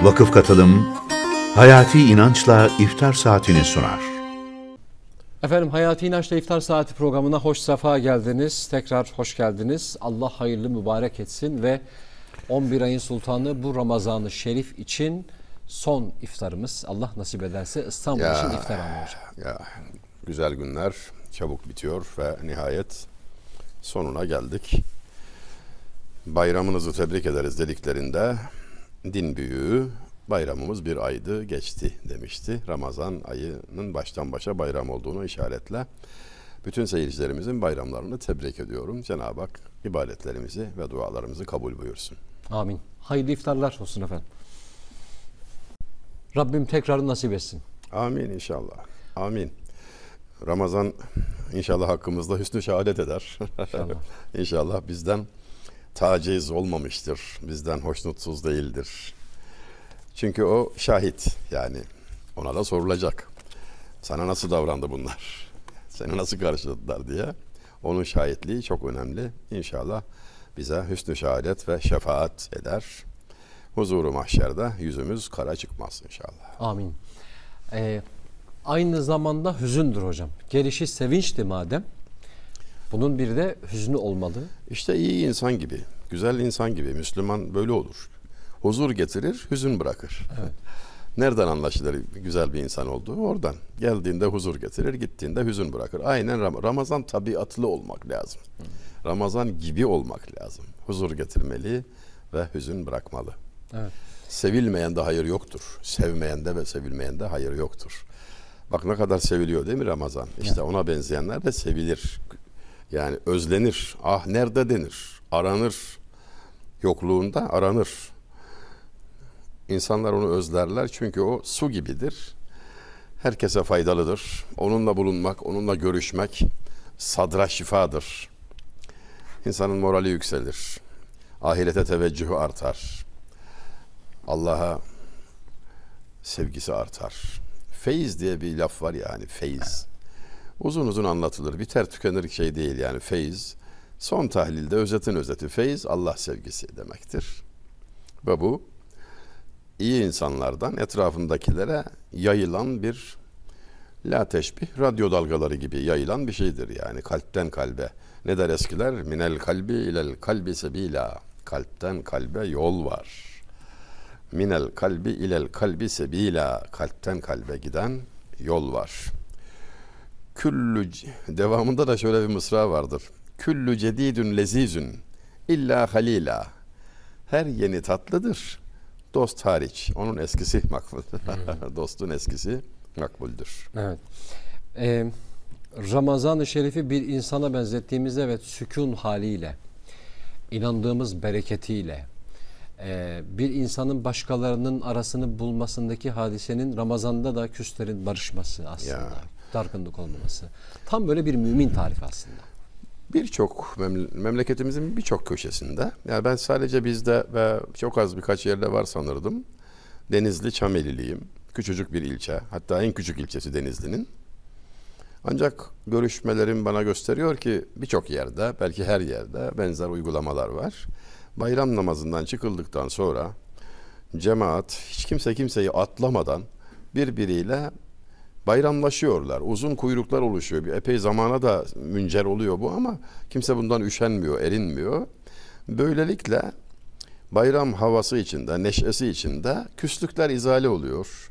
Vakıf Katılım, Hayati İnanç'la iftar saatini sunar. Efendim Hayati İnanç'la iftar saati programına hoş safa geldiniz. Tekrar hoş geldiniz. Allah hayırlı mübarek etsin ve 11 ayın sultanı bu Ramazan-ı Şerif için son iftarımız. Allah nasip ederse İstanbul ya, için iftar alıyor. Ya, güzel günler çabuk bitiyor ve nihayet sonuna geldik. Bayramınızı tebrik ederiz dediklerinde din büyüğü bayramımız bir aydı geçti demişti. Ramazan ayının baştan başa bayram olduğunu işaretle bütün seyircilerimizin bayramlarını tebrik ediyorum. Cenab-ı Hak ibadetlerimizi ve dualarımızı kabul buyursun. Amin. Hayırlı iftarlar olsun efendim. Rabbim tekrar nasip etsin. Amin inşallah. Amin. Ramazan inşallah hakkımızda hüsnü şehadet eder. İnşallah. inşallah bizden taciz olmamıştır. Bizden hoşnutsuz değildir. Çünkü o şahit yani ona da sorulacak. Sana nasıl davrandı bunlar? Seni nasıl karşıladılar diye. Onun şahitliği çok önemli. İnşallah bize hüsnü şehadet ve şefaat eder. Huzuru mahşerde yüzümüz kara çıkmaz inşallah. Amin. Ee, aynı zamanda hüzündür hocam. Gelişi sevinçti madem. Bunun bir de hüznü olmalı. İşte iyi insan gibi, güzel insan gibi Müslüman böyle olur. Huzur getirir, hüzün bırakır. Evet. Nereden anlaşılır güzel bir insan olduğu? Oradan. Geldiğinde huzur getirir, gittiğinde hüzün bırakır. Aynen Ramazan tabiatlı olmak lazım. Ramazan gibi olmak lazım. Huzur getirmeli ve hüzün bırakmalı. Evet. de hayır yoktur. Sevmeyende ve sevilmeyen de hayır yoktur. Bak ne kadar seviliyor değil mi Ramazan? İşte ona benzeyenler de sevilir. Yani özlenir. Ah nerede denir. Aranır. Yokluğunda aranır. İnsanlar onu özlerler çünkü o su gibidir. Herkese faydalıdır. Onunla bulunmak, onunla görüşmek sadra şifadır. İnsanın morali yükselir. Ahirete teveccühü artar. Allah'a sevgisi artar. Feyiz diye bir laf var yani feyiz uzun uzun anlatılır. Biter tükenir şey değil yani feyiz. Son tahlilde özetin özeti feyiz Allah sevgisi demektir. Ve bu iyi insanlardan etrafındakilere yayılan bir la teşbih radyo dalgaları gibi yayılan bir şeydir yani kalpten kalbe. Ne der eskiler? Minel kalbi ilel kalbi sebila. Kalpten kalbe yol var. Minel kalbi ilel kalbi sebila. Kalpten kalbe giden yol var.'' Küllü devamında da şöyle bir mısra vardır. Küllü cedidün lezizün illa halila. Her yeni tatlıdır. Dost hariç. Onun eskisi makbul. Hmm. Dostun eskisi makbuldür. Evet. Ee, Ramazan-ı Şerif'i bir insana benzettiğimizde evet sükun haliyle, inandığımız bereketiyle, e, bir insanın başkalarının arasını bulmasındaki hadisenin Ramazan'da da küslerin barışması aslında. Ya dargınlık olmaması. Tam böyle bir mümin tarifi aslında. Birçok memleketimizin birçok köşesinde. Yani ben sadece bizde ve çok az birkaç yerde var sanırdım. Denizli Çameliliyim. Küçücük bir ilçe. Hatta en küçük ilçesi Denizli'nin. Ancak görüşmelerim bana gösteriyor ki birçok yerde, belki her yerde benzer uygulamalar var. Bayram namazından çıkıldıktan sonra cemaat hiç kimse kimseyi atlamadan birbiriyle bayramlaşıyorlar. Uzun kuyruklar oluşuyor. Bir epey zamana da müncer oluyor bu ama kimse bundan üşenmiyor, erinmiyor. Böylelikle bayram havası içinde, neşesi içinde küslükler izale oluyor.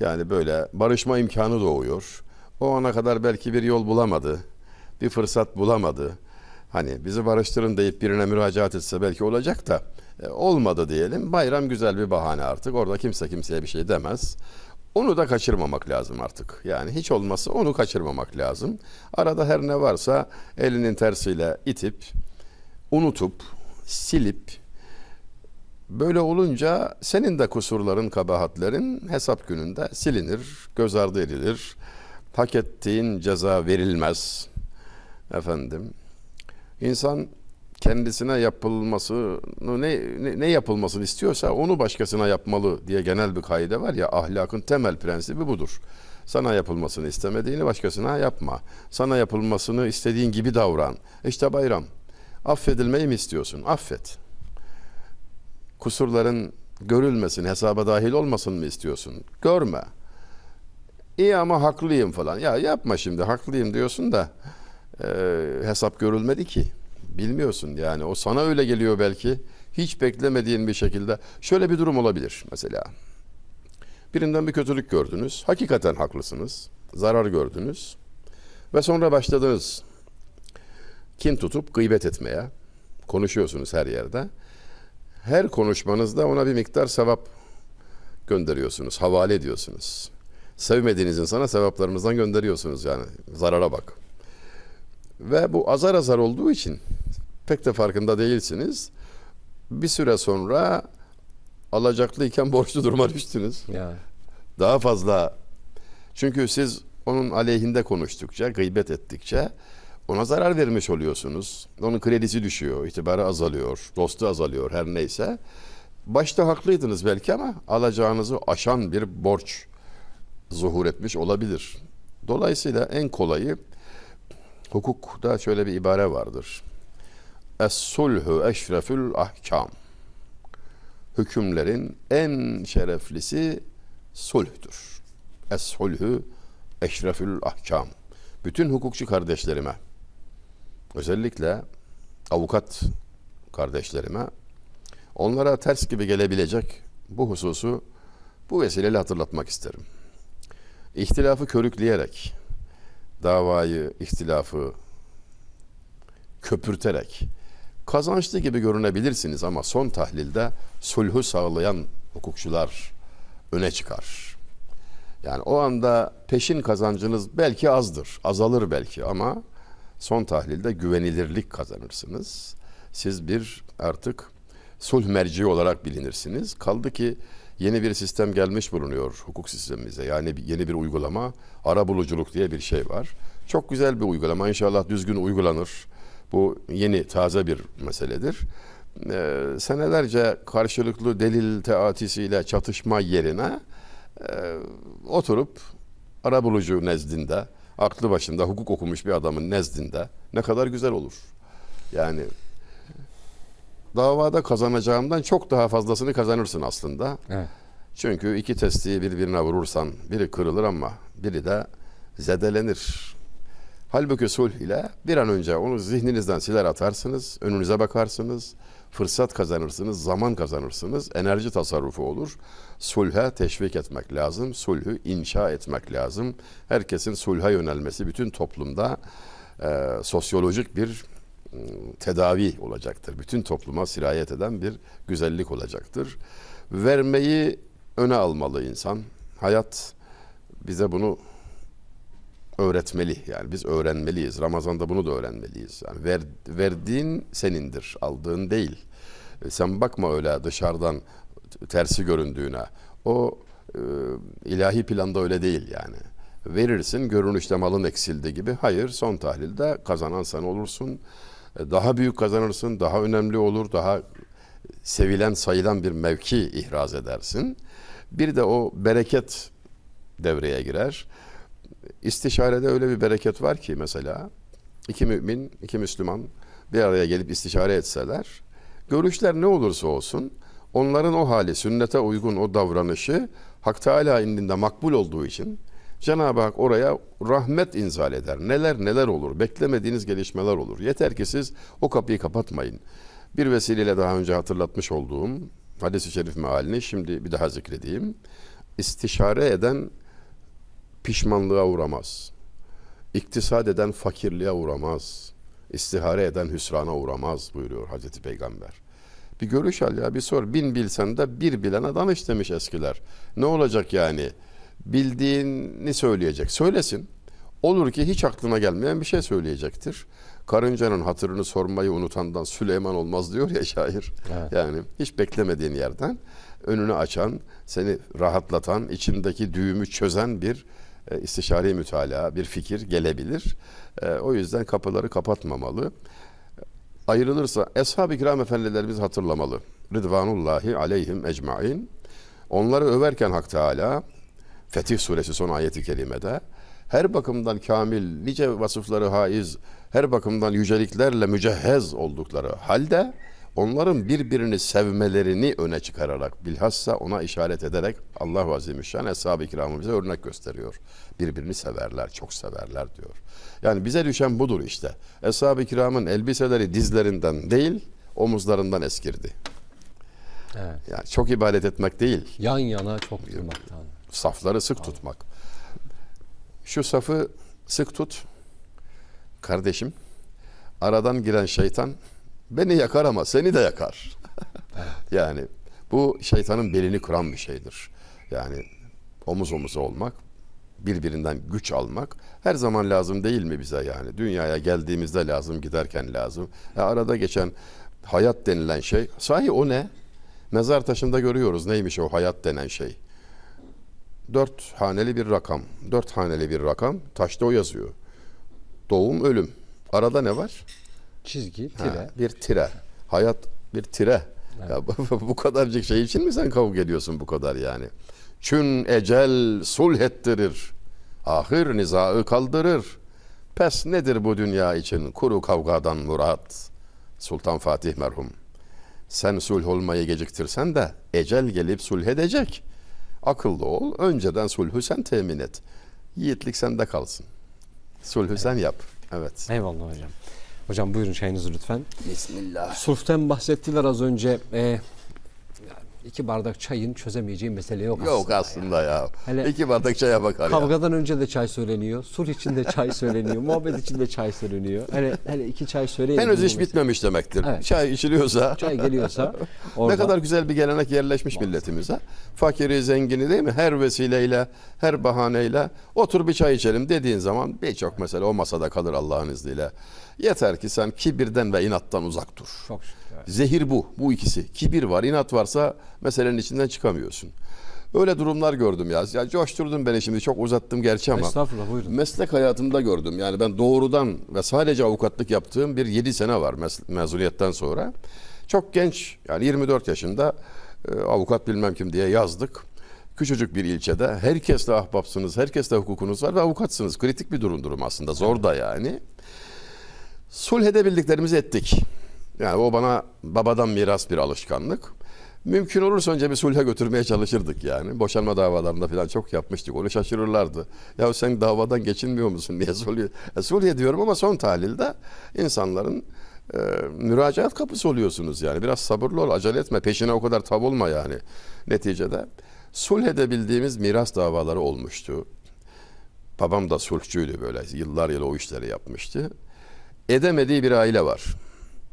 Yani böyle barışma imkanı doğuyor. O ana kadar belki bir yol bulamadı, bir fırsat bulamadı. Hani bizi barıştırın deyip birine müracaat etse belki olacak da e, olmadı diyelim. Bayram güzel bir bahane artık. Orada kimse kimseye bir şey demez. Onu da kaçırmamak lazım artık. Yani hiç olmazsa onu kaçırmamak lazım. Arada her ne varsa elinin tersiyle itip, unutup, silip, böyle olunca senin de kusurların, kabahatlerin hesap gününde silinir, göz ardı edilir. Hak ettiğin ceza verilmez. Efendim, insan kendisine yapılmasını ne, ne, ne yapılmasını istiyorsa onu başkasına yapmalı diye genel bir kaide var ya ahlakın temel prensibi budur. Sana yapılmasını istemediğini başkasına yapma. Sana yapılmasını istediğin gibi davran. İşte bayram. Affedilmeyi mi istiyorsun? Affet. Kusurların görülmesin, hesaba dahil olmasın mı istiyorsun? Görme. İyi ama haklıyım falan. Ya yapma şimdi haklıyım diyorsun da e, hesap görülmedi ki. Bilmiyorsun yani o sana öyle geliyor belki. Hiç beklemediğin bir şekilde şöyle bir durum olabilir mesela. Birinden bir kötülük gördünüz. Hakikaten haklısınız. Zarar gördünüz. Ve sonra başladınız kim tutup gıybet etmeye. Konuşuyorsunuz her yerde. Her konuşmanızda ona bir miktar sevap gönderiyorsunuz, havale ediyorsunuz. Sevmediğiniz insana sevaplarınızdan gönderiyorsunuz yani. Zarara bak. Ve bu azar azar olduğu için pek de farkında değilsiniz. Bir süre sonra alacaklıyken borçlu duruma düştünüz. Yani. Daha fazla. Çünkü siz onun aleyhinde konuştukça, gıybet ettikçe ona zarar vermiş oluyorsunuz. Onun kredisi düşüyor, itibarı azalıyor, dostu azalıyor her neyse. Başta haklıydınız belki ama alacağınızı aşan bir borç zuhur etmiş olabilir. Dolayısıyla en kolayı Hukukta şöyle bir ibare vardır. Es-sulhu eşrefül ahkam. Hükümlerin en şereflisi sulhtür. Es-sulhu eşrefül ahkam. Bütün hukukçu kardeşlerime, özellikle avukat kardeşlerime, onlara ters gibi gelebilecek bu hususu bu vesileyle hatırlatmak isterim. İhtilafı körükleyerek, davayı, ihtilafı köpürterek kazançlı gibi görünebilirsiniz ama son tahlilde sulhu sağlayan hukukçular öne çıkar. Yani o anda peşin kazancınız belki azdır, azalır belki ama son tahlilde güvenilirlik kazanırsınız. Siz bir artık sulh merci olarak bilinirsiniz. Kaldı ki yeni bir sistem gelmiş bulunuyor hukuk sistemimize. Yani yeni bir uygulama, ara buluculuk diye bir şey var. Çok güzel bir uygulama. İnşallah düzgün uygulanır. Bu yeni, taze bir meseledir. Ee, senelerce karşılıklı delil teatisiyle çatışma yerine e, oturup ara bulucu nezdinde, aklı başında hukuk okumuş bir adamın nezdinde ne kadar güzel olur. Yani davada kazanacağımdan çok daha fazlasını kazanırsın aslında. Evet. Çünkü iki testiyi birbirine vurursan biri kırılır ama biri de zedelenir. Halbuki sulh ile bir an önce onu zihninizden siler atarsınız, önünüze bakarsınız, fırsat kazanırsınız, zaman kazanırsınız, enerji tasarrufu olur. Sulha teşvik etmek lazım, sulhü inşa etmek lazım. Herkesin sulha yönelmesi bütün toplumda e, sosyolojik bir tedavi olacaktır. Bütün topluma sirayet eden bir güzellik olacaktır. Vermeyi öne almalı insan. Hayat bize bunu öğretmeli. Yani biz öğrenmeliyiz. Ramazan'da bunu da öğrenmeliyiz. Yani ver, verdiğin senindir, aldığın değil. E, sen bakma öyle dışarıdan tersi göründüğüne. O e, ilahi planda öyle değil yani. Verirsin görünüşte malın eksildi gibi. Hayır son tahlilde kazanan sen olursun. E, daha büyük kazanırsın, daha önemli olur, daha sevilen sayılan bir mevki ihraz edersin. Bir de o bereket devreye girer. İstişarede öyle bir bereket var ki mesela iki mümin, iki Müslüman bir araya gelip istişare etseler görüşler ne olursa olsun onların o hali sünnete uygun o davranışı Hak Teala indinde makbul olduğu için Cenab-ı Hak oraya rahmet inzal eder. Neler neler olur. Beklemediğiniz gelişmeler olur. Yeter ki siz o kapıyı kapatmayın. Bir vesileyle daha önce hatırlatmış olduğum hadis-i şerif mealini şimdi bir daha zikredeyim. İstişare eden pişmanlığa uğramaz. İktisad eden fakirliğe uğramaz. İstihare eden hüsrana uğramaz buyuruyor Hazreti Peygamber. Bir görüş al ya bir sor. Bin bilsen de bir bilene danış demiş eskiler. Ne olacak yani? bildiğini söyleyecek. Söylesin. Olur ki hiç aklına gelmeyen bir şey söyleyecektir. Karıncanın hatırını sormayı unutandan Süleyman olmaz diyor ya şair. Evet. Yani hiç beklemediğin yerden önünü açan, seni rahatlatan, içindeki düğümü çözen bir e, istişari mütalaa, bir fikir gelebilir. E, o yüzden kapıları kapatmamalı. Ayrılırsa Eshab-ı Kiram Efendilerimiz hatırlamalı. Rıdvanullahi aleyhim ecmain. Onları överken Hak Teala Fetih suresi son ayeti kerimede her bakımdan kamil, nice vasıfları haiz, her bakımdan yüceliklerle mücehhez oldukları halde onların birbirini sevmelerini öne çıkararak bilhassa ona işaret ederek Allah Azimüşşan Eshab-ı Kiram'ı bize örnek gösteriyor. Birbirini severler, çok severler diyor. Yani bize düşen budur işte. Eshab-ı Kiram'ın elbiseleri dizlerinden değil, omuzlarından eskirdi. Evet. Yani çok ibadet etmek değil. Yan yana çok durmaktan safları sık tutmak. Şu safı sık tut kardeşim. Aradan giren şeytan beni yakar ama seni de yakar. yani bu şeytanın belini kuran bir şeydir. Yani omuz omuza olmak, birbirinden güç almak her zaman lazım değil mi bize yani? Dünyaya geldiğimizde lazım, giderken lazım. E arada geçen hayat denilen şey, sahi o ne? Mezar taşında görüyoruz neymiş o hayat denen şey dört haneli bir rakam. Dört haneli bir rakam. Taşta o yazıyor. Doğum, ölüm. Arada ne var? Çizgi, tire. Ha, bir tire. Hayat bir tire. Evet. Ya, bu kadarcık şey için mi sen kavga ediyorsun bu kadar yani? Çün ecel sulh ettirir. Ahir nizaı kaldırır. Pes nedir bu dünya için kuru kavgadan murat? Sultan Fatih merhum. Sen sulh olmayı geciktirsen de ecel gelip sulh edecek. Akıllı ol. Önceden sulhü sen temin et. Yiğitlik sende kalsın. Sulhü evet. sen yap. Evet. Eyvallah hocam. Hocam buyurun çayınızı lütfen. Bismillah. Sulhten bahsettiler az önce. Ee, iki bardak çayın çözemeyeceği mesele yok, aslında. Yok aslında ya. ya. Hele iki bardak çaya bakar Kavgadan ya. önce de çay söyleniyor. Sur için de çay söyleniyor. muhabbet için de çay söyleniyor. Hele, hele iki çay söyleyelim. Henüz iş bitmemiş demektir. Evet. Çay içiliyorsa. Çay geliyorsa. orada... Ne kadar güzel bir gelenek yerleşmiş milletimize. Fakiri, zengini değil mi? Her vesileyle, her bahaneyle otur bir çay içelim dediğin zaman birçok mesele o masada kalır Allah'ın izniyle. Yeter ki sen kibirden ve inattan uzak dur. Çok şükür. Zehir bu. Bu ikisi. Kibir var, inat varsa meselenin içinden çıkamıyorsun. Öyle durumlar gördüm ya. ya coşturdun beni şimdi çok uzattım gerçi ama. Estağfurullah buyurun. Meslek hayatımda gördüm. Yani ben doğrudan ve sadece avukatlık yaptığım bir 7 sene var mezuniyetten sonra. Çok genç yani 24 yaşında e, avukat bilmem kim diye yazdık. Küçücük bir ilçede herkesle ahbapsınız, herkesle hukukunuz var ve avukatsınız. Kritik bir durum durum aslında. Zor da yani. Sulh edebildiklerimizi ettik. Yani o bana babadan miras bir alışkanlık. Mümkün olursa önce bir sulhe götürmeye çalışırdık yani. Boşanma davalarında falan çok yapmıştık. Onu şaşırırlardı. Ya sen davadan geçinmiyor musun diye sulh, e, sulh diyorum ama son tahlilde insanların e, müracaat kapısı oluyorsunuz yani. Biraz sabırlı ol, acele etme. Peşine o kadar tav olma yani. Neticede sulh edebildiğimiz miras davaları olmuştu. Babam da sulhçuydu böyle. Yıllar yılı o işleri yapmıştı. Edemediği bir aile var.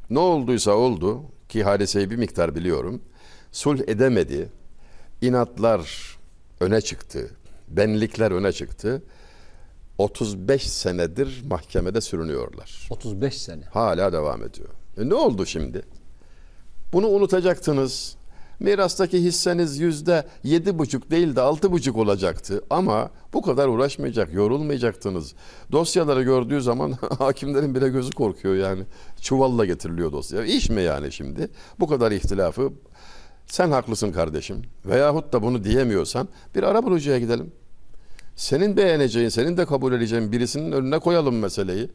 Ne olduysa oldu ki hadiseyi bir miktar biliyorum. Sulh edemedi. İnatlar öne çıktı. Benlikler öne çıktı. 35 senedir mahkemede sürünüyorlar. 35 sene. Hala devam ediyor. E ne oldu şimdi? Bunu unutacaktınız mirastaki hisseniz yüzde yedi buçuk değil de altı buçuk olacaktı. Ama bu kadar uğraşmayacak, yorulmayacaktınız. Dosyaları gördüğü zaman hakimlerin bile gözü korkuyor yani. Çuvalla getiriliyor dosya. İş mi yani şimdi? Bu kadar ihtilafı sen haklısın kardeşim veyahut da bunu diyemiyorsan bir ara bulucuya gidelim. Senin beğeneceğin, senin de kabul edeceğin birisinin önüne koyalım meseleyi. Ya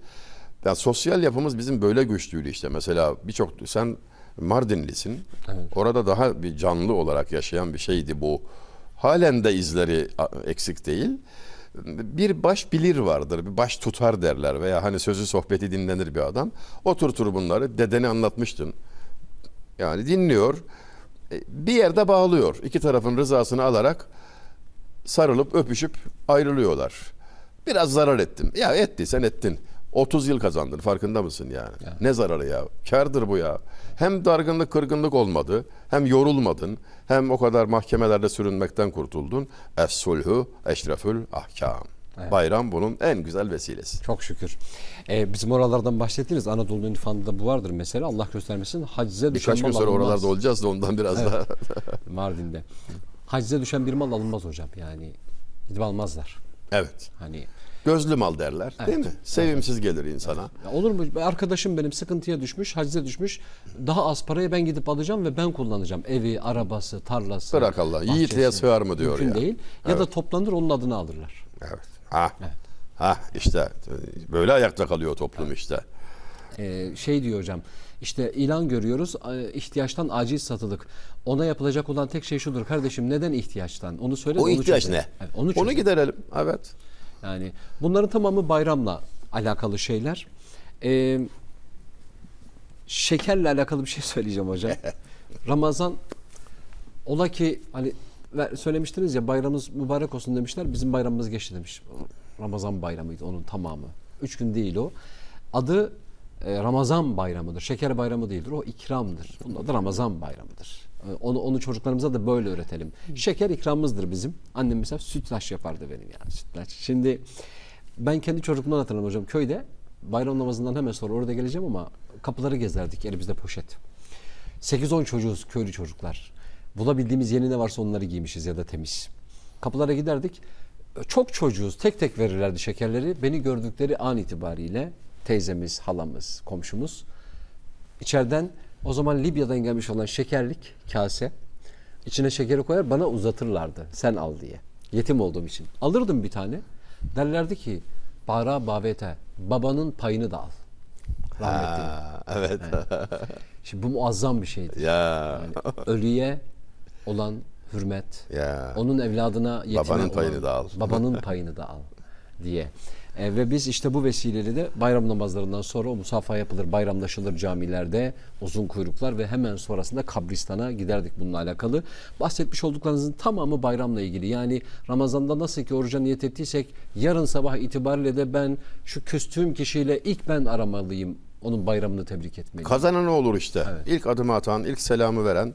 yani sosyal yapımız bizim böyle güçlüydü işte. Mesela birçok sen Mardinlisin. Evet. Orada daha bir canlı olarak yaşayan bir şeydi bu. Halen de izleri eksik değil. Bir baş bilir vardır, bir baş tutar derler veya hani sözü sohbeti dinlenir bir adam. Oturtur bunları, dedeni anlatmıştım, Yani dinliyor, e, bir yerde bağlıyor. İki tarafın rızasını alarak sarılıp öpüşüp ayrılıyorlar. Biraz zarar ettim. Ya ettiysen ettin. 30 yıl kazandın farkında mısın yani? yani? Ne zararı ya? Kardır bu ya. Hem dargınlık kırgınlık olmadı, hem yorulmadın, hem o kadar mahkemelerde sürünmekten kurtuldun. Es-sulhu eşrefül ahkam. Evet. Bayram bunun en güzel vesilesi. Çok şükür. Ee, bizim oralardan bahsettiniz. Anadolu İnfanı'nda bu vardır mesela. Allah göstermesin hacize düşen Birkaç gün sonra alınmaz. oralarda olacağız da ondan biraz evet. daha. Mardin'de. Hacize düşen bir mal alınmaz hocam. Yani gidip almazlar. Evet. Hani Gözlü mal derler evet. değil mi? Sevimsiz gelir insana. Ya olur mu? Arkadaşım benim sıkıntıya düşmüş, hacize düşmüş. Daha az parayı ben gidip alacağım ve ben kullanacağım. Evi, arabası, tarlası. Bırak Allah. Bahçesi. Yiğitliğe sığar mı diyor Mümkün ya. değil. Ya evet. da toplanır onun adını alırlar. Evet. Ha. Evet. Ha işte böyle ayakta kalıyor toplum evet. işte. Ee, şey diyor hocam. İşte ilan görüyoruz e, ihtiyaçtan acil satılık. Ona yapılacak olan tek şey şudur kardeşim neden ihtiyaçtan? Onu söyle. O ihtiyaç çözelim. ne? Evet, onu, onu giderelim. Evet. Yani bunların tamamı bayramla alakalı şeyler. Ee, şekerle alakalı bir şey söyleyeceğim hocam. Ramazan ola ki hani söylemiştiniz ya bayramımız mübarek olsun demişler. Bizim bayramımız geçti demiş. Ramazan bayramıydı onun tamamı. Üç gün değil o. Adı e, Ramazan bayramıdır. Şeker bayramı değildir. O ikramdır. Bunun adı Ramazan bayramıdır. Ee, onu, onu çocuklarımıza da böyle öğretelim. Şeker ikramımızdır bizim. Annem mesela sütlaç yapardı benim yani sütlaç. Şimdi ben kendi çocukluğumdan hatırlıyorum hocam. Köyde bayram namazından hemen sonra orada geleceğim ama kapıları gezerdik elimizde poşet. 8-10 çocuğuz köylü çocuklar. Bulabildiğimiz yeni ne varsa onları giymişiz ya da temiz. Kapılara giderdik. Çok çocuğuz tek tek verirlerdi şekerleri. Beni gördükleri an itibariyle teyzemiz, halamız, komşumuz içeriden o zaman Libya'dan gelmiş olan şekerlik kase içine şekeri koyar bana uzatırlardı sen al diye. Yetim olduğum için. Alırdım bir tane. Derlerdi ki para bavete babanın payını da al. Rahmetli. Ha, evet. Yani. Şimdi bu muazzam bir şeydi. Ya. Yani ölüye olan hürmet. Ya. Onun evladına yetime babanın olan, payını da al. Babanın payını da al diye. E, ve biz işte bu vesileyle de bayram namazlarından sonra o musafa yapılır, bayramlaşılır camilerde uzun kuyruklar ve hemen sonrasında kabristana giderdik bununla alakalı. Bahsetmiş olduklarınızın tamamı bayramla ilgili. Yani Ramazan'da nasıl ki oruca niyet ettiysek yarın sabah itibariyle de ben şu küstüğüm kişiyle ilk ben aramalıyım. Onun bayramını tebrik etmeyi. Kazanan olur işte. Evet. İlk adımı atan, ilk selamı veren.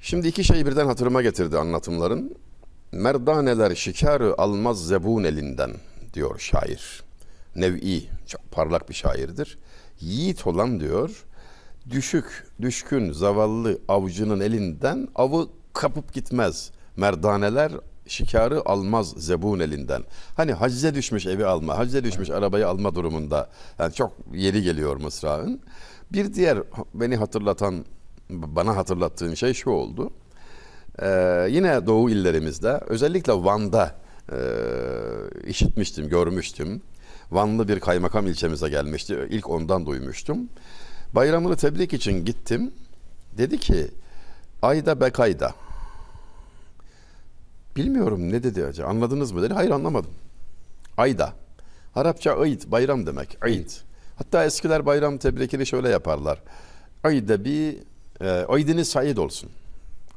Şimdi iki şey birden hatırıma getirdi anlatımların. Merdaneler şikarı almaz zebun elinden diyor şair. Nev'i çok parlak bir şairdir. Yiğit olan diyor düşük, düşkün, zavallı avcının elinden avı kapıp gitmez. Merdaneler şikarı almaz zebun elinden. Hani hacize düşmüş evi alma, hacize düşmüş arabayı alma durumunda. Yani çok yeri geliyor mısrağın. Bir diğer beni hatırlatan, bana hatırlattığın şey şu oldu. Ee, yine doğu illerimizde özellikle Van'da e, işitmiştim, görmüştüm. Vanlı bir kaymakam ilçemize gelmişti. İlk ondan duymuştum. Bayramını tebrik için gittim. Dedi ki Ayda Bekayda. Bilmiyorum ne dedi acaba anladınız mı dedi. Hayır anlamadım. Ayda. Arapça Eid bayram demek. Eid. Hatta eskiler bayram tebrikini şöyle yaparlar. Ayda bir e, Eidiniz said olsun.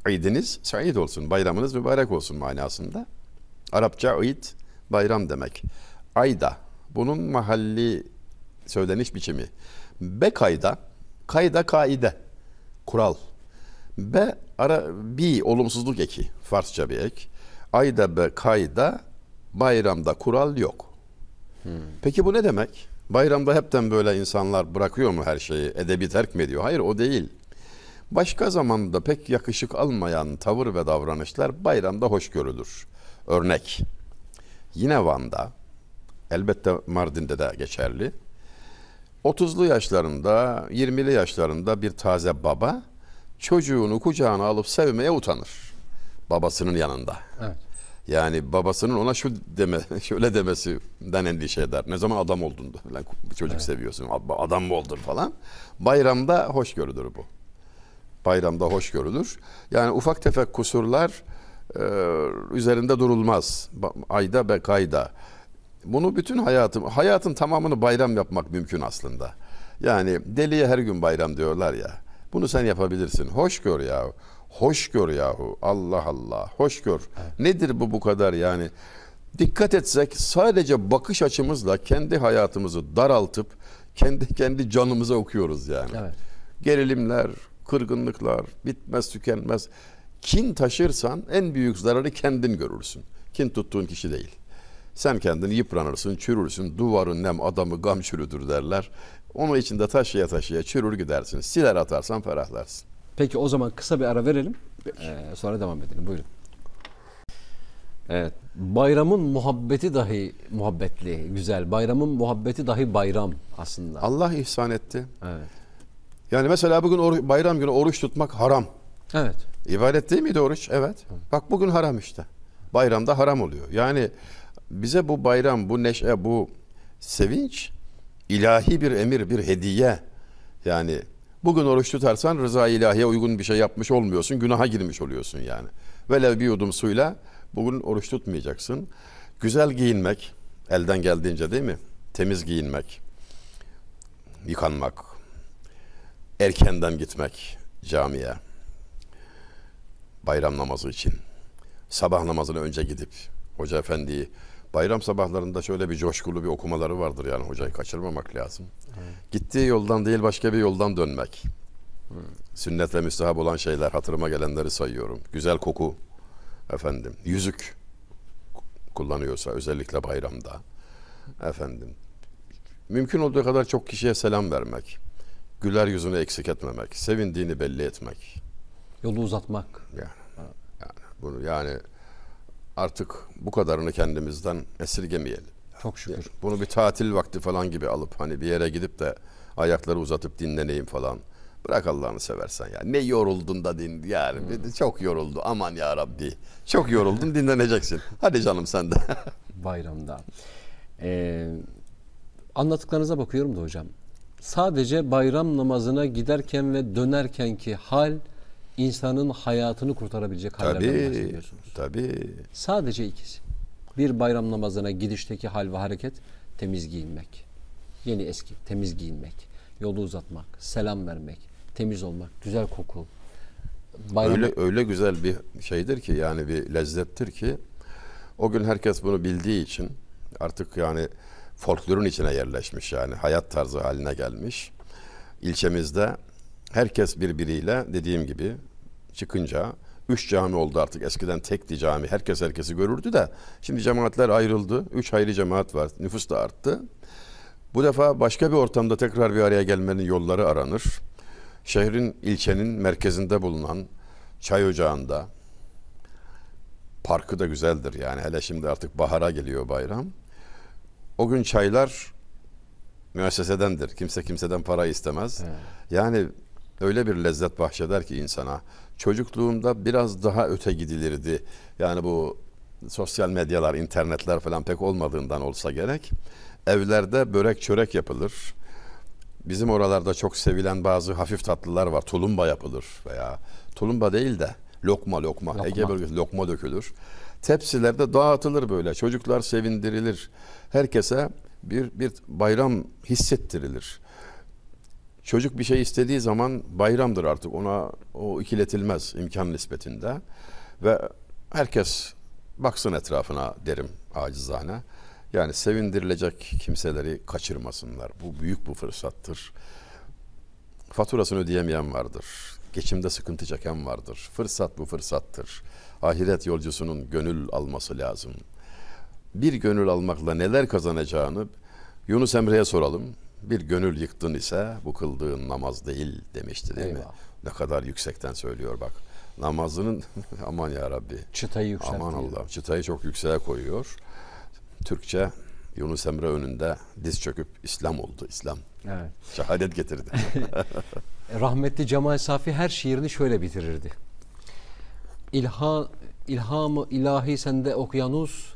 Eidiniz sayid olsun. Bayramınız mübarek olsun manasında. Arapça ayit bayram demek. Ayda bunun mahalli söyleniş biçimi. Be kayda, kayda kaide, kural. Be ara bi olumsuzluk eki, Farsça bir ek. Ayda be kayda, bayramda kural yok. Hmm. Peki bu ne demek? Bayramda hepten böyle insanlar bırakıyor mu her şeyi? Edebi terk mi ediyor? Hayır o değil. Başka zamanda pek yakışık almayan tavır ve davranışlar bayramda hoş görülür örnek. Yine Van'da, elbette Mardin'de de geçerli. 30'lu yaşlarında, 20'li yaşlarında bir taze baba çocuğunu kucağına alıp sevmeye utanır. Babasının yanında. Evet. Yani babasının ona şu deme, şöyle demesinden endişe eder. Ne zaman adam oldun falan çocuk evet. seviyorsun. Adam mı oldun falan. Bayramda hoş görülür bu. Bayramda hoş görülür Yani ufak tefek kusurlar e, üzerinde durulmaz. Ayda be kayda. Bunu bütün hayatım, hayatın tamamını bayram yapmak mümkün aslında. Yani deliye her gün bayram diyorlar ya. Bunu sen yapabilirsin. Hoş gör yahu. Hoş gör yahu. Allah Allah. Hoş gör. Nedir bu bu kadar yani? Dikkat etsek sadece bakış açımızla kendi hayatımızı daraltıp kendi kendi canımıza okuyoruz yani. Evet. Gerilimler, kırgınlıklar, bitmez tükenmez Kin taşırsan en büyük zararı kendin görürsün. Kin tuttuğun kişi değil. Sen kendini yıpranırsın, çürürsün. Duvarın nem adamı gam çürüdür derler. Onu içinde taşıya taşıya çürür gidersin. Siler atarsan ferahlarsın. Peki o zaman kısa bir ara verelim. Ee, sonra devam edelim. Buyurun. Evet. Bayramın muhabbeti dahi muhabbetli, güzel. Bayramın muhabbeti dahi bayram aslında. Allah ihsan etti. Evet. Yani mesela bugün bayram günü oruç tutmak haram. Evet. İbadet değil miydi oruç? Evet. Bak bugün haram işte. Bayramda haram oluyor. Yani bize bu bayram, bu neşe, bu sevinç ilahi bir emir, bir hediye. Yani bugün oruç tutarsan rıza ilahiye uygun bir şey yapmış olmuyorsun. Günaha girmiş oluyorsun yani. Velev bir yudum suyla bugün oruç tutmayacaksın. Güzel giyinmek, elden geldiğince değil mi? Temiz giyinmek, yıkanmak, erkenden gitmek camiye bayram namazı için. Sabah namazını önce gidip hoca efendiyi bayram sabahlarında şöyle bir coşkulu bir okumaları vardır yani hocayı kaçırmamak lazım. Evet. Gittiği yoldan değil başka bir yoldan dönmek. Hmm. Sünnet ve müstehap olan şeyler hatırıma gelenleri sayıyorum. Güzel koku efendim. Yüzük kullanıyorsa özellikle bayramda efendim. Mümkün olduğu kadar çok kişiye selam vermek. Güler yüzünü eksik etmemek, sevindiğini belli etmek. Yolu uzatmak. Yani, yani bunu yani artık bu kadarını kendimizden esirgemeyelim. Çok şükür. Yani bunu bir tatil vakti falan gibi alıp hani bir yere gidip de ayakları uzatıp dinleneyim falan. Bırak Allah'ını seversen ya. Ne yoruldun da din yani. Hmm. Çok yoruldu. Aman ya Rabbi. Çok yoruldun dinleneceksin. Hadi canım sen de. Bayramda. Ee, anlattıklarınıza bakıyorum da hocam. Sadece bayram namazına giderken ve dönerken ki hal insanın hayatını kurtarabilecek hallerden bahsediyorsunuz. tabii. Sadece ikisi. Bir bayram namazına gidişteki hal ve hareket temiz giyinmek. Yeni eski temiz giyinmek. Yolu uzatmak, selam vermek, temiz olmak, güzel koku. Bayram Öyle öyle güzel bir şeydir ki yani bir lezzettir ki o gün herkes bunu bildiği için artık yani folklorun içine yerleşmiş yani hayat tarzı haline gelmiş. İlçemizde herkes birbiriyle dediğim gibi çıkınca üç cami oldu artık. Eskiden tekti cami. Herkes herkesi görürdü de şimdi cemaatler ayrıldı. Üç ayrı cemaat var. Nüfus da arttı. Bu defa başka bir ortamda tekrar bir araya gelmenin yolları aranır. Şehrin, ilçenin merkezinde bulunan çay ocağında parkı da güzeldir yani hele şimdi artık bahara geliyor bayram. O gün çaylar müessesedendir. Kimse kimseden para istemez. Evet. Yani öyle bir lezzet bahşeder ki insana. Çocukluğumda biraz daha öte gidilirdi. Yani bu sosyal medyalar, internetler falan pek olmadığından olsa gerek. Evlerde börek çörek yapılır. Bizim oralarda çok sevilen bazı hafif tatlılar var. Tulumba yapılır veya tulumba değil de lokma lokma. lokma. Ege bölgesi lokma dökülür. Tepsilerde dağıtılır böyle. Çocuklar sevindirilir. Herkese bir bir bayram hissettirilir. Çocuk bir şey istediği zaman bayramdır artık ona o ikiletilmez imkan nispetinde ve herkes baksın etrafına derim acizane. Yani sevindirilecek kimseleri kaçırmasınlar. Bu büyük bu fırsattır. Faturasını ödeyemeyen vardır. Geçimde sıkıntı çeken vardır. Fırsat bu fırsattır. Ahiret yolcusunun gönül alması lazım. Bir gönül almakla neler kazanacağını Yunus Emre'ye soralım bir gönül yıktın ise bu kıldığın namaz değil demişti değil Eyvah. mi? Ne kadar yüksekten söylüyor bak. Namazının aman ya Rabbi. Çıtayı yükseltiyor. Aman Allah. Çıtayı çok yükseğe koyuyor. Türkçe Yunus Emre önünde diz çöküp İslam oldu. İslam. Evet. Şehadet getirdi. Rahmetli Cemal Safi her şiirini şöyle bitirirdi. İlha, ilhamı ilahi sende okyanus,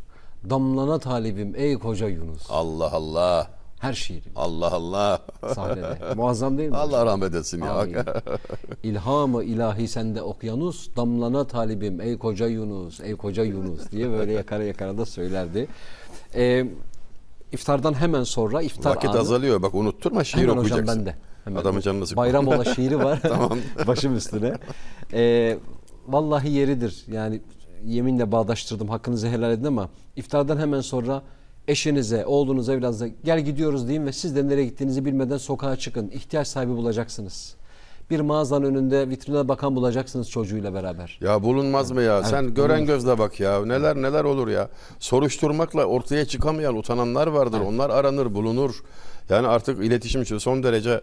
damlana talibim ey koca Yunus. Allah Allah. Her şiiri. Allah Allah. Sahnede. Muazzam değil mi? Allah rahmet etsin ya. İlhamı ilahi sende okyanus, damlana talibim ey koca Yunus, ey koca Yunus diye böyle yakara yakara da söylerdi. Ee, iftardan hemen sonra iftar Vakit anı, azalıyor bak unutturma şiir hemen okuyacaksın. Hocam ben de. Hemen. Adamın canını sıkma. Bayramola şiiri var. tamam. Başım üstüne. Ee, vallahi yeridir. Yani yeminle bağdaştırdım hakkınızı helal edin ama iftardan hemen sonra eşinize, oğlunuz, evladınıza gel gidiyoruz deyin ve siz de nereye gittiğinizi bilmeden sokağa çıkın. İhtiyaç sahibi bulacaksınız. Bir mağazanın önünde vitrine bakan bulacaksınız çocuğuyla beraber. Ya bulunmaz mı ya? Evet, Sen bulunmaz. gören gözle bak ya. Neler neler olur ya. Soruşturmakla ortaya çıkamayan utananlar vardır. Evet. Onlar aranır, bulunur. Yani artık iletişim için son derece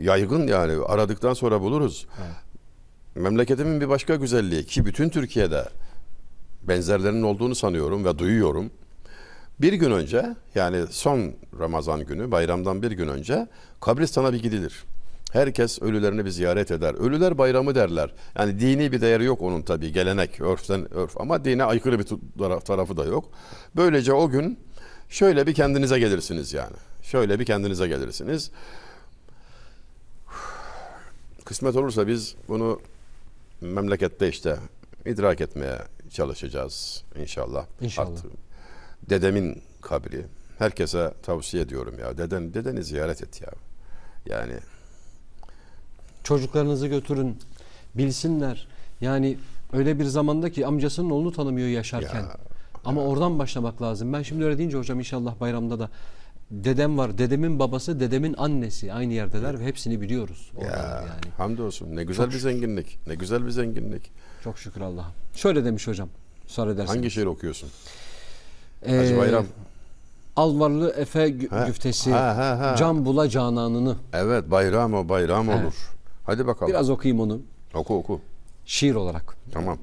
yaygın yani. Aradıktan sonra buluruz. Evet. Memleketimin bir başka güzelliği ki bütün Türkiye'de benzerlerinin olduğunu sanıyorum ve duyuyorum. Bir gün önce yani son Ramazan günü bayramdan bir gün önce kabristana bir gidilir. Herkes ölülerini bir ziyaret eder. Ölüler bayramı derler. Yani dini bir değeri yok onun tabii. Gelenek, örften örf ama dine aykırı bir tarafı da yok. Böylece o gün şöyle bir kendinize gelirsiniz yani. Şöyle bir kendinize gelirsiniz. Kısmet olursa biz bunu memlekette işte idrak etmeye çalışacağız inşallah. İnşallah. Artık Dedemin kabri. Herkese tavsiye ediyorum ya. Deden, dedeni ziyaret et ya. Yani çocuklarınızı götürün. Bilsinler. Yani öyle bir zamanda ki amcasının oğlunu tanımıyor yaşarken. Ya, Ama ya. oradan başlamak lazım. Ben şimdi öyle deyince hocam inşallah bayramda da dedem var. Dedemin babası, dedemin annesi aynı yerdeler ve hepsini biliyoruz. Ya, yani. Hamdolsun. Ne güzel Çok bir zenginlik. Ne güzel bir zenginlik. Çok şükür Allah'a. Şöyle demiş hocam. Sonra edersin. Hangi şehir okuyorsun? Ee, Hacı e, Bayram. Alvarlı Efe gü ha, güftesi. Ha, ha, ha. Can bula cananını. Evet bayram o bayram olur. Hadi bakalım. Biraz okuyayım onu. Oku oku. Şiir olarak. Tamam.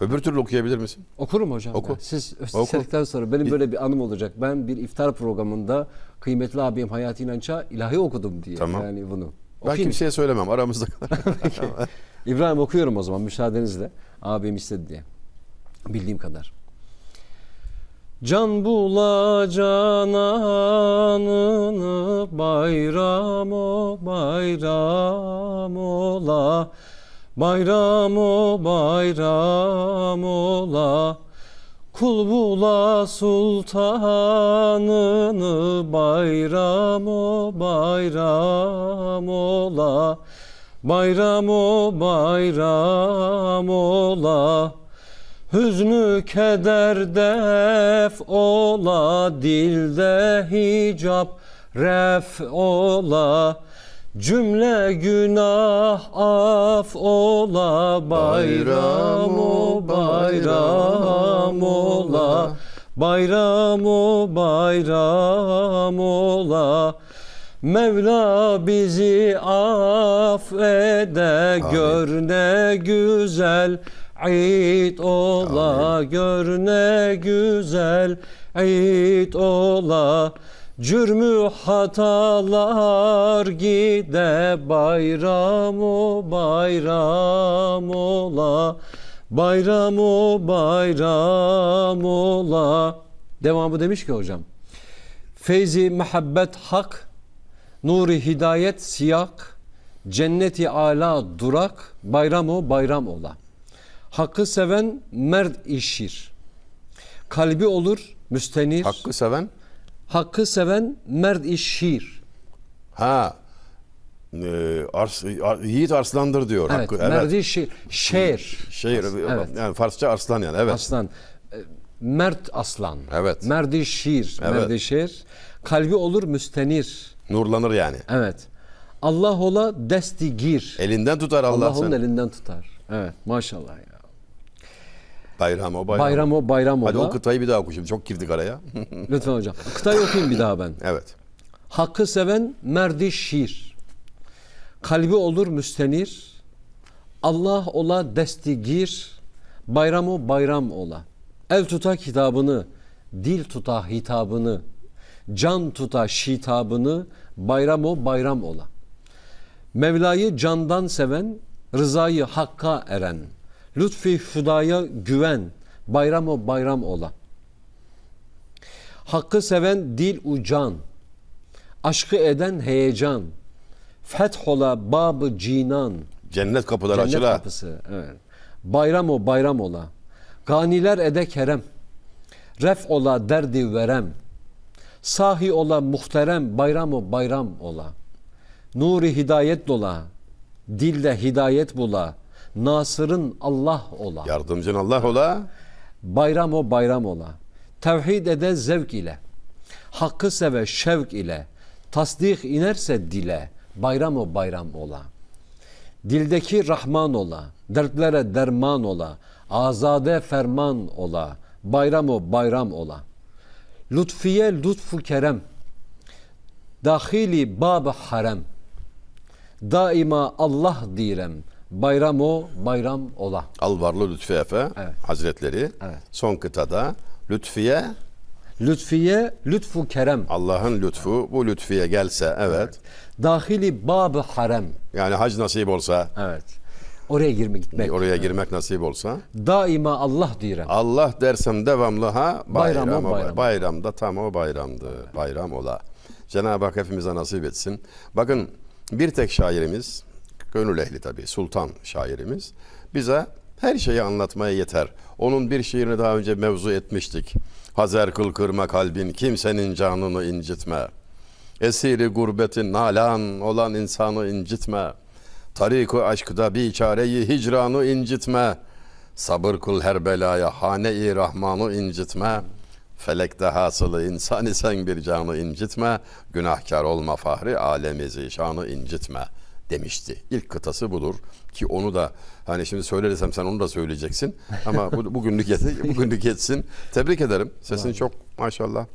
Öbür türlü okuyabilir misin? Okurum hocam. Oku. Ben. Siz istedikten sonra benim böyle bir anım olacak. Ben bir iftar programında kıymetli abim Hayati İnanç'a ilahi okudum diye. Tamam. Yani bunu. Okuyayım. Ben kimseye söylemem aramızda kadar. İbrahim okuyorum o zaman müsaadenizle. Abim istedi diye. Bildiğim kadar. Can bula cananını bayram o bayram ola Bayram o bayram ola Kul bula sultanını bayram o bayram ola Bayram o bayram ola Hüznü keder def ola dilde hicap ref ola Cümle günah af ola bayram o bayram ola Bayram o bayram ola Mevla bizi affede Amin. gör ne güzel Eid ola Amin. gör ne güzel Eid ola Cürmü hatalar gide bayramı bayram ola Bayramı bayram ola Devamı demiş ki hocam Feyzi muhabbet hak Nuri hidayet siyak Cenneti ala durak Bayramı bayram ola Hakkı seven mert işir. Kalbi olur müstenir. Hakkı seven? Hakkı seven mert işir. Ha. E, ars, ar, Yiğit arslandır diyor. Evet, Hakkı, mert evet. merdi şiir. Şehir. Şehir. Evet. Yani Farsça arslan yani. Evet. Aslan. E, mert aslan. Evet. Merdi şiir. Evet. Merdi şiir. Kalbi olur müstenir. Nurlanır yani. Evet. Allah ola desti gir. Elinden tutar Allah Allah'ın elinden tutar. Evet maşallah. Yani. Bayram o bayram. Bayram o bayram o. Hadi o kıtayı bir daha oku Çok girdik araya. Lütfen hocam. Kıtayı okuyayım bir daha ben. Evet. Hakkı seven merdi şiir. Kalbi olur müstenir. Allah ola desti gir. Bayram o bayram ola. El tuta kitabını, dil tuta hitabını, can tuta şitabını, bayram o bayram ola. Mevla'yı candan seven, rızayı hakka eren.'' Lütfi hudaya güven, bayram o bayram ola. Hakkı seven dil ucan, aşkı eden heyecan, fethola babı cinan. Cennet kapıları Cennet açıla. kapısı, evet. Bayram o bayram ola. Ganiler ede kerem, ref ola derdi verem. Sahi ola muhterem, bayram o bayram ola. Nuri hidayet dola, dilde hidayet bula.'' Nasırın Allah ola. Yardımcın Allah ola. Bayram o bayram ola. Tevhid ede zevk ile. Hakkı seve şevk ile. Tasdik inerse dile. Bayram o bayram ola. Dildeki rahman ola. Dertlere derman ola. Azade ferman ola. Bayram o bayram ola. Lütfiye lütfu kerem. Dahili bab harem. Daima Allah direm. Bayram o, bayram ola. Alvarlı Lütfiye Efe evet. Hazretleri evet. son kıtada Lütfiye Lütfiye lütfu kerem. Allah'ın lütfu bu lütfiye gelse evet. evet. Dahili babı harem. Yani hac nasip olsa. Evet. Oraya girmek gitmek. Oraya girmek nasip olsa. Daima Allah diyorum. Allah dersem devamlı ha bayram, bayram o bayram. Bayramda tam o bayramdı. Bayram ola. Cenab-ı Hak hepimize nasip etsin. Bakın bir tek şairimiz gönül ehli tabii sultan şairimiz bize her şeyi anlatmaya yeter. Onun bir şiirini daha önce mevzu etmiştik. Hazer kıl kırma kalbin kimsenin canını incitme. Esiri gurbetin nalan olan insanı incitme. Tariku aşkta bir çareyi hicranı incitme. Sabır kul her belaya hane-i rahmanı incitme. Felekte hasılı insan isen bir canı incitme. Günahkar olma fahri alemi zişanı incitme.'' demişti. İlk kıtası budur ki onu da hani şimdi söylersem sen onu da söyleyeceksin ama bu, bugünlük yet, bugünlük yetsin. Tebrik ederim. Sesin çok maşallah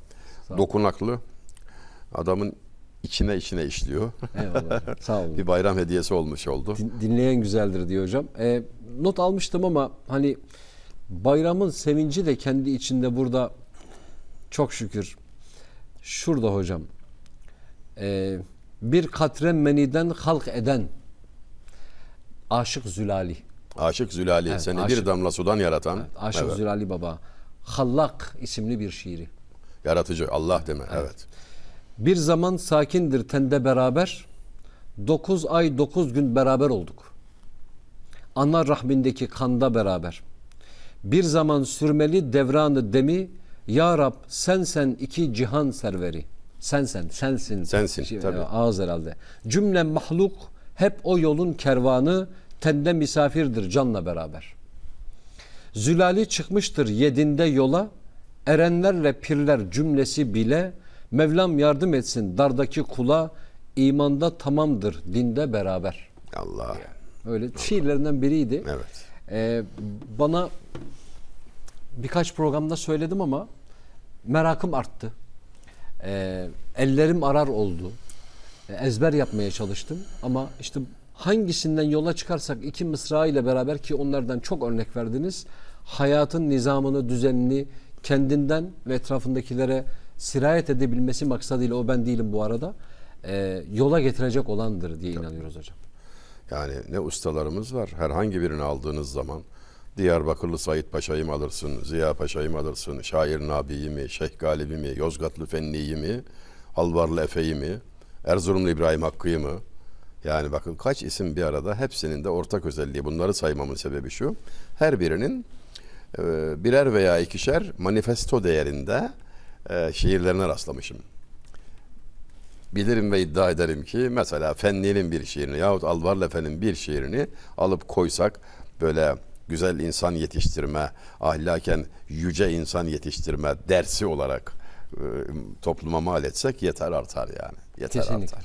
dokunaklı. Adamın içine içine işliyor. Eyvallah. Sağ olun. bir bayram hediyesi olmuş oldu. Din, dinleyen güzeldir diyor hocam. E, not almıştım ama hani bayramın sevinci de kendi içinde burada çok şükür şurada hocam. Eee bir katre meniden halk eden Aşık Zülali. Aşık Zülali. Evet, Seni aşık. bir damla sudan yaratan. Evet, aşık evet. Zülali Baba. Hallak isimli bir şiiri. Yaratıcı Allah deme. Evet. evet. Bir zaman sakindir tende beraber. Dokuz ay dokuz gün beraber olduk. Ana rahmindeki kanda beraber. Bir zaman sürmeli devranı demi. Ya Rab sen sen iki cihan serveri.'' Sensen, sensin. Sensin şey, tabii. E, ağız herhalde. Cümle mahluk hep o yolun kervanı tende misafirdir canla beraber. Zülali çıkmıştır yedinde yola, erenlerle pirler cümlesi bile, Mevlam yardım etsin dardaki kula, imanda tamamdır dinde beraber. Allah. öyle Allah. şiirlerinden biriydi. Evet. Ee, bana birkaç programda söyledim ama merakım arttı. E, ellerim arar oldu. E, ezber yapmaya çalıştım ama işte hangisinden yola çıkarsak iki mısra ile beraber ki onlardan çok örnek verdiniz. Hayatın nizamını, düzenini kendinden ve etrafındakilere sirayet edebilmesi maksadıyla o ben değilim bu arada e, yola getirecek olandır diye inanıyoruz hocam. Yani ne ustalarımız var herhangi birini aldığınız zaman Diyarbakırlı Sayit Paşa'yı mı alırsın, Ziya Paşa'yı mı alırsın, Şair Nabi'yi mi, Şeyh Galib'i mi, Yozgatlı Fenli'yi mi, Alvarlı Efe'yi mi, Erzurumlu İbrahim Hakkı'yı mı? Yani bakın kaç isim bir arada hepsinin de ortak özelliği. Bunları saymamın sebebi şu. Her birinin e, birer veya ikişer manifesto değerinde e, şiirlerine rastlamışım. Bilirim ve iddia ederim ki mesela Fenli'nin bir şiirini yahut Alvarlı Efe'nin bir şiirini alıp koysak böyle güzel insan yetiştirme, ahlaken yüce insan yetiştirme dersi olarak e, topluma mal etsek yeter artar yani. Yeter Kesinlikle. artar.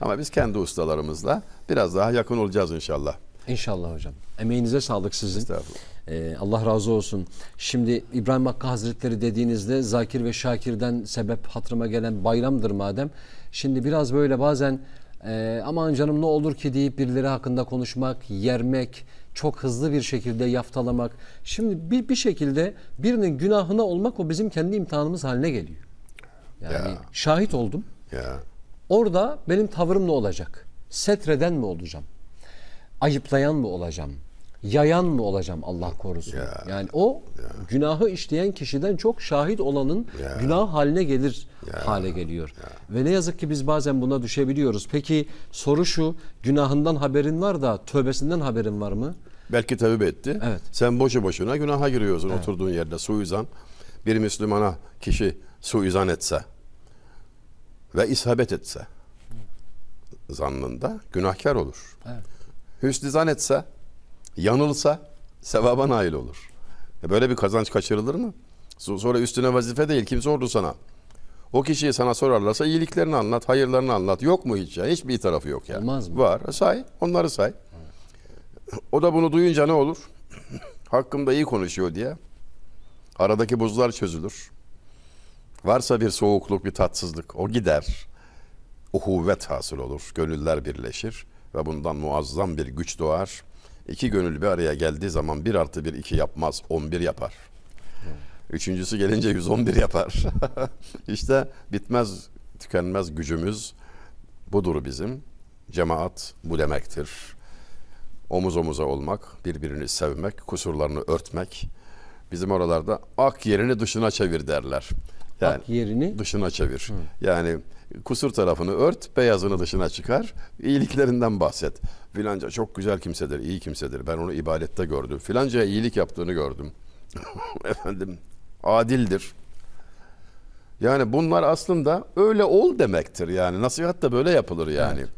Ama biz kendi ustalarımızla biraz daha yakın olacağız inşallah. İnşallah hocam. Emeğinize sağlık sizin. Estağfurullah. Ee, Allah razı olsun. Şimdi İbrahim Hakkı Hazretleri dediğinizde Zakir ve Şakir'den sebep hatırıma gelen bayramdır madem. Şimdi biraz böyle bazen e, aman canım ne olur ki deyip birileri hakkında konuşmak, yermek, çok hızlı bir şekilde yaftalamak. Şimdi bir, bir şekilde birinin günahına olmak o bizim kendi imtihanımız haline geliyor. Yani ya. şahit oldum. Ya. Orada benim tavrım ne olacak? Setreden mi olacağım? Ayıplayan mı olacağım? yayan mı olacağım Allah korusun? Ya. Yani o ya. günahı işleyen kişiden çok şahit olanın ya. günah haline gelir ya. hale geliyor. Ya. Ve ne yazık ki biz bazen buna düşebiliyoruz. Peki soru şu günahından haberin var da tövbesinden haberin var mı? Belki tövbe etti. Evet. Sen boşu boşuna günaha giriyorsun evet. oturduğun yerde suizan. Bir Müslümana kişi suizan etse ve isabet etse zannında günahkar olur. Evet. Hüsnü zan etse yanılsa sevaba nail olur. E böyle bir kazanç kaçırılır mı? Sonra üstüne vazife değil. Kim sordu sana? O kişiyi sana sorarlarsa iyiliklerini anlat, hayırlarını anlat. Yok mu hiç ya? Hiçbir tarafı yok yani. Olmaz mı? Var. Say. Onları say. O da bunu duyunca ne olur? Hakkımda iyi konuşuyor diye. Aradaki buzlar çözülür. Varsa bir soğukluk, bir tatsızlık o gider. Uhuvvet hasıl olur. Gönüller birleşir ve bundan muazzam bir güç doğar. İki gönül bir araya geldiği zaman bir artı bir iki yapmaz. on bir yapar. Üçüncüsü gelince 111 yapar. İşte bitmez, tükenmez gücümüz budur bizim. Cemaat bu demektir. Omuz omuza olmak, birbirini sevmek, kusurlarını örtmek. Bizim oralarda ak yerini dışına çevir derler. Yani ak yerini dışına çevir. Hı. Yani kusur tarafını ört, beyazını dışına çıkar, iyiliklerinden bahset. Filanca çok güzel kimsedir, iyi kimsedir. Ben onu ibadette gördüm. Filanca iyilik yaptığını gördüm. Efendim, adildir. Yani bunlar aslında öyle ol demektir yani. Nasihat da böyle yapılır yani. Evet.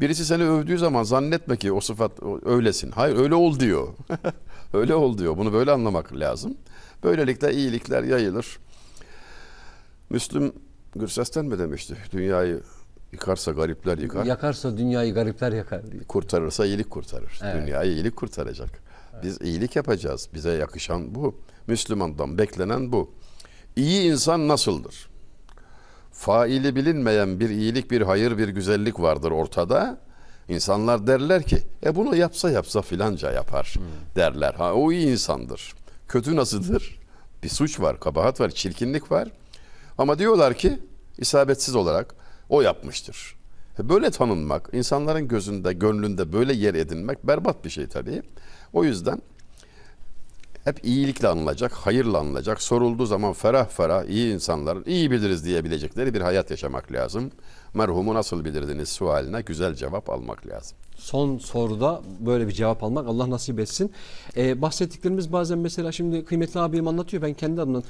Birisi seni övdüğü zaman zannetme ki o sıfat öylesin. Hayır öyle ol diyor. öyle ol diyor. Bunu böyle anlamak lazım. Böylelikle iyilikler yayılır. Müslüm Gürsesten mi demişti? Dünyayı yıkarsa garipler yıkar. Yakarsa dünyayı garipler yakar. Kurtarırsa iyilik kurtarır. Evet. Dünyayı iyilik kurtaracak. Evet. Biz iyilik yapacağız. Bize yakışan bu. Müslümandan beklenen bu. İyi insan nasıldır? Faili bilinmeyen bir iyilik, bir hayır, bir güzellik vardır ortada. İnsanlar derler ki e bunu yapsa yapsa filanca yapar hmm. derler. Ha o iyi insandır. Kötü nasıldır? Bir suç var, kabahat var, çirkinlik var. Ama diyorlar ki isabetsiz olarak o yapmıştır. E, böyle tanınmak, insanların gözünde, gönlünde böyle yer edinmek berbat bir şey tabii. O yüzden hep iyilikle anılacak, hayırla anılacak, sorulduğu zaman ferah ferah iyi insanların iyi biliriz diyebilecekleri bir hayat yaşamak lazım. Merhumu nasıl bilirdiniz sualine güzel cevap almak lazım. Son soruda böyle bir cevap almak Allah nasip etsin. Ee, bahsettiklerimiz bazen mesela şimdi kıymetli abim anlatıyor ben kendi adımdan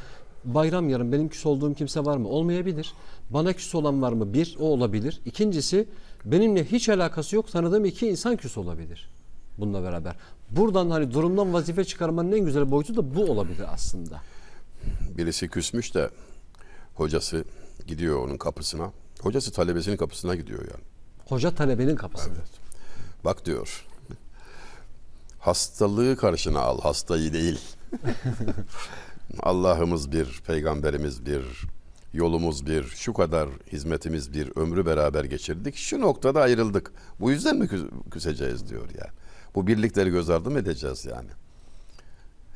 bayram yarın benim küs olduğum kimse var mı? Olmayabilir. Bana küs olan var mı? Bir, o olabilir. İkincisi benimle hiç alakası yok tanıdığım iki insan küs olabilir. Bununla beraber. Buradan hani durumdan vazife çıkarmanın en güzel boyutu da bu olabilir aslında. Birisi küsmüş de hocası gidiyor onun kapısına. Hocası talebesinin kapısına gidiyor yani. Hoca talebenin kapısına. Evet. Bak diyor. Hastalığı karşına al, hastayı değil. Allah'ımız bir, peygamberimiz bir, yolumuz bir, şu kadar hizmetimiz bir, ömrü beraber geçirdik. Şu noktada ayrıldık. Bu yüzden mi küs- küseceğiz diyor yani. Bu birlikleri göz ardı mı edeceğiz yani?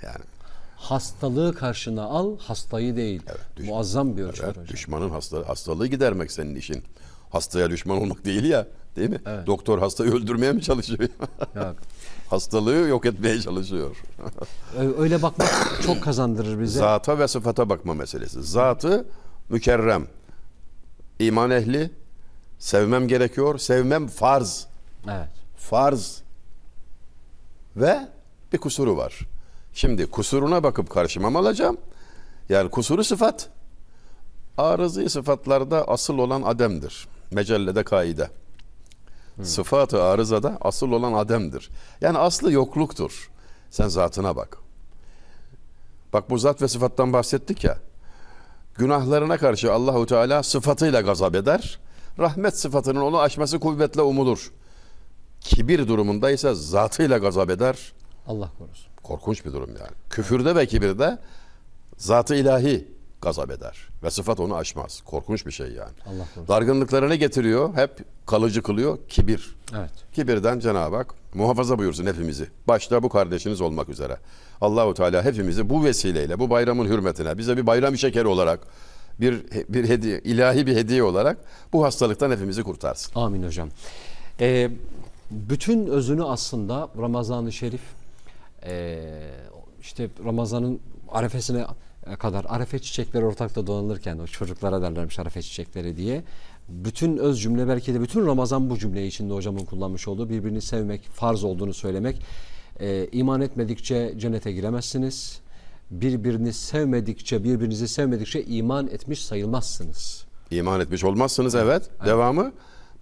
Yani hastalığı karşına al, hastayı değil. Evet, düşman, Muazzam bir ölçüler evet, Düşmanın hasta, hastalığı gidermek senin işin. Hastaya düşman olmak değil ya. Değil mi? Evet. Doktor hastayı öldürmeye mi çalışıyor? Yok. Hastalığı yok etmeye çalışıyor. Öyle bakmak çok kazandırır bize. Zata ve sıfata bakma meselesi. Zatı mükerrem. İman ehli sevmem gerekiyor. Sevmem farz. Evet. Farz. Ve bir kusuru var. Şimdi kusuruna bakıp karşıma mı alacağım? Yani kusuru sıfat. Arızı sıfatlarda asıl olan ademdir. Mecellede kaide. Hmm. Sıfatı arızada asıl olan ademdir. Yani aslı yokluktur. Sen zatına bak. Bak bu zat ve sıfattan bahsettik ya. Günahlarına karşı Allahu Teala sıfatıyla gazap eder. Rahmet sıfatının onu aşması kuvvetle umulur. Kibir durumunda ise zatıyla gazap eder. Allah korusun. Korkunç bir durum yani. Küfürde ve kibirde zatı ilahi gazap eder. Ve sıfat onu aşmaz. Korkunç bir şey yani. Allah korusun. Dargınlıklarını getiriyor, hep kalıcı kılıyor kibir. Evet. Kibirden Cenab-ı Hak muhafaza buyursun hepimizi. Başta bu kardeşiniz olmak üzere. Allahu Teala hepimizi bu vesileyle, bu bayramın hürmetine bize bir bayram şekeri olarak bir bir hediye, ilahi bir hediye olarak bu hastalıktan hepimizi kurtarsın. Amin hocam. Ee, bütün özünü aslında Ramazan-ı Şerif e, işte Ramazan'ın arefesine kadar arefe çiçekleri ortakta dolanırken o çocuklara derlermiş arefe çiçekleri diye. Bütün öz cümle belki de bütün Ramazan bu cümle içinde hocamın kullanmış olduğu birbirini sevmek farz olduğunu söylemek. E, iman etmedikçe cennete giremezsiniz. Birbirini sevmedikçe, birbirinizi sevmedikçe iman etmiş sayılmazsınız. İman etmiş olmazsınız evet. evet. Devamı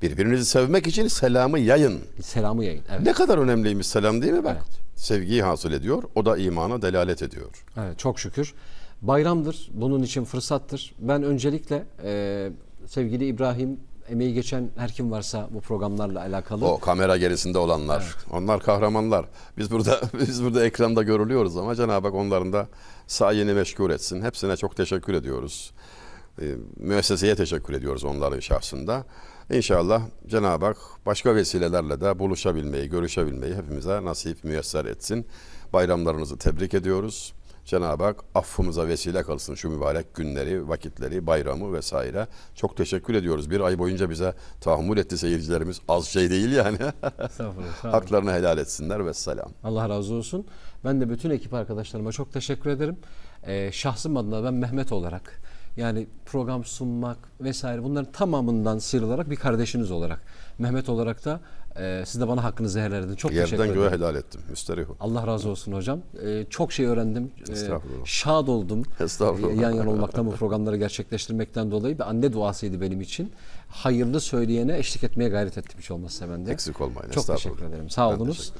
birbirinizi sevmek için selamı yayın. Selamı yayın. Evet. Ne kadar önemliymiş selam değil mi bak? Evet. Sevgiyi hasıl ediyor. O da imana delalet ediyor. Evet çok şükür. Bayramdır, bunun için fırsattır. Ben öncelikle e, sevgili İbrahim emeği geçen her kim varsa bu programlarla alakalı. O kamera gerisinde olanlar. Evet. Onlar kahramanlar. Biz burada biz burada ekranda görülüyoruz ama Cenab-ı Hak onların da sayeni meşgul etsin. Hepsine çok teşekkür ediyoruz. E, müesseseye teşekkür ediyoruz onların şahsında. İnşallah Cenab-ı Hak başka vesilelerle de buluşabilmeyi, görüşebilmeyi hepimize nasip müyesser etsin. Bayramlarınızı tebrik ediyoruz. Cenab-ı Hak affımıza vesile kalsın şu mübarek günleri, vakitleri, bayramı vesaire. Çok teşekkür ediyoruz. Bir ay boyunca bize tahammül etti seyircilerimiz. Az şey değil yani. Estağfurullah. Haklarını helal etsinler ve selam. Allah razı olsun. Ben de bütün ekip arkadaşlarıma çok teşekkür ederim. Ee, şahsım adına ben Mehmet olarak yani program sunmak vesaire bunların tamamından sıyrılarak bir kardeşiniz olarak Mehmet olarak da e, siz de bana hakkınızı helal edin. Çok Yerden teşekkür ederim. göğe helal ettim. Müsterihun. Allah razı olsun hocam. E, çok şey öğrendim. E, Estağfurullah. şad oldum. E, estağfurullah. E, yan yana olmaktan bu programları gerçekleştirmekten dolayı bir anne duasıydı benim için. Hayırlı söyleyene eşlik etmeye gayret ettim hiç olmazsa ben de. Eksik olmayın. Çok teşekkür ederim. Sağ ben olunuz.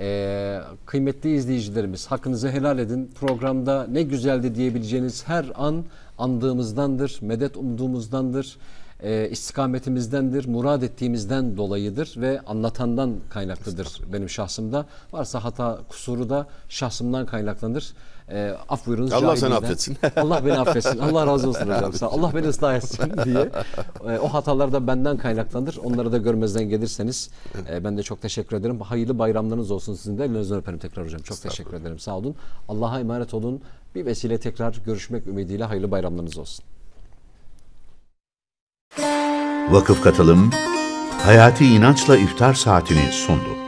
Ee, kıymetli izleyicilerimiz hakkınızı helal edin. Programda ne güzeldi diyebileceğiniz her an andığımızdandır, medet umduğumuzdandır, e, istikametimizdendir, murad ettiğimizden dolayıdır ve anlatandan kaynaklıdır benim şahsımda. Varsa hata kusuru da şahsımdan kaynaklanır. E, af buyurunuz. Allah seni affetsin. Allah beni affetsin. Allah razı olsun hocam. Sağ, Allah beni ıslah etsin diye. E, o hatalar da benden kaynaklanır. Onları da görmezden gelirseniz e, ben de çok teşekkür ederim. Hayırlı bayramlarınız olsun sizin de. Elinizden öperim tekrar hocam. Çok teşekkür ederim. Sağ olun. Allah'a emanet olun. Bir vesile tekrar görüşmek ümidiyle hayırlı bayramlarınız olsun. Vakıf Katılım, Hayati inançla iftar saatini sundu.